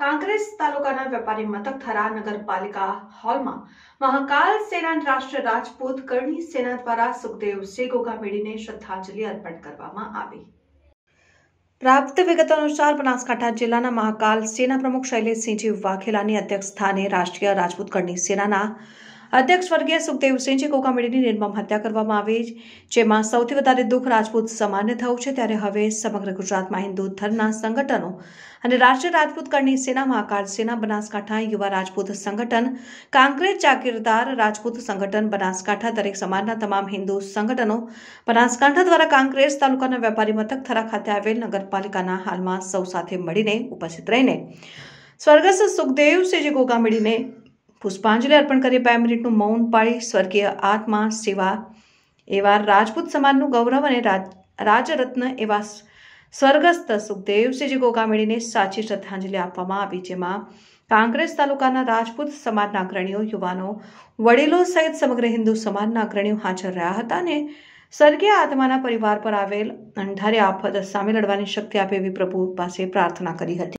કાંગ્રેસ તાલુકાના વેપારી મથક થરા નગરપાલિકા હોલમાં મહાકાલ સેના રાષ્ટ્રીય રાજપૂત કરણી સેના દ્વારા સુખદેવ સુખદેવસિંહ ગોગામેડીને શ્રદ્ધાંજલિ અર્પણ કરવામાં આવી પ્રાપ્ત વિગત અનુસાર બનાસકાંઠા જિલ્લાના મહાકાલ સેના પ્રમુખ શૈલેષસિંહજી વાઘેલાની સ્થાને રાષ્ટ્રીય રાજપૂત કરણી સેનાના અધ્યક્ષ સ્વર્ગીય સુખદેવસિંહજી કોકામેડીની નિર્મમ હત્યા કરવામાં આવી જેમાં સૌથી વધારે દુઃખ રાજપૂત સમાને થયું છે ત્યારે હવે સમગ્ર ગુજરાતમાં હિન્દુ ધર્મના સંગઠનો અને રાષ્ટ્રીય રાજપૂત કરણી સેના મહાકાળ સેના બનાસકાંઠા યુવા રાજપૂત સંગઠન કાંકરેજ જાગીરદાર રાજપૂત સંગઠન બનાસકાંઠા દરેક સમાજના તમામ હિન્દુ સંગઠનો બનાસકાંઠા દ્વારા કાંકરેજ તાલુકાના વેપારી મથક થરા ખાતે આવેલ નગરપાલિકાના હાલમાં સૌ સાથે મળીને ઉપસ્થિત રહીને સ્વર્ગસ્થ સુખદેવ શ્રીજી ગોગામડીને પુષ્પાંજલિ અર્પણ કરી બે મિનિટનું મૌન પાળી સ્વર્ગીય આત્મા સેવા એવા રાજપૂત સમાજનું ગૌરવ અને રાજરત્ન એવા સ્વર્ગસ્થ સુખદેવસિંહજી ગોગામેળીને સાચી શ્રદ્ધાંજલિ આપવામાં આવી જેમાં કાંગ્રેસ તાલુકાના રાજપૂત સમાજના અગ્રણીઓ યુવાનો વડીલો સહિત સમગ્ર હિન્દુ સમાજના અગ્રણીઓ હાજર રહ્યા હતા અને સ્વર્ગીય આત્માના પરિવાર પર આવેલ અંધારે આફત સામે લડવાની શક્તિ આપે એવી પ્રભુ પાસે પ્રાર્થના કરી હતી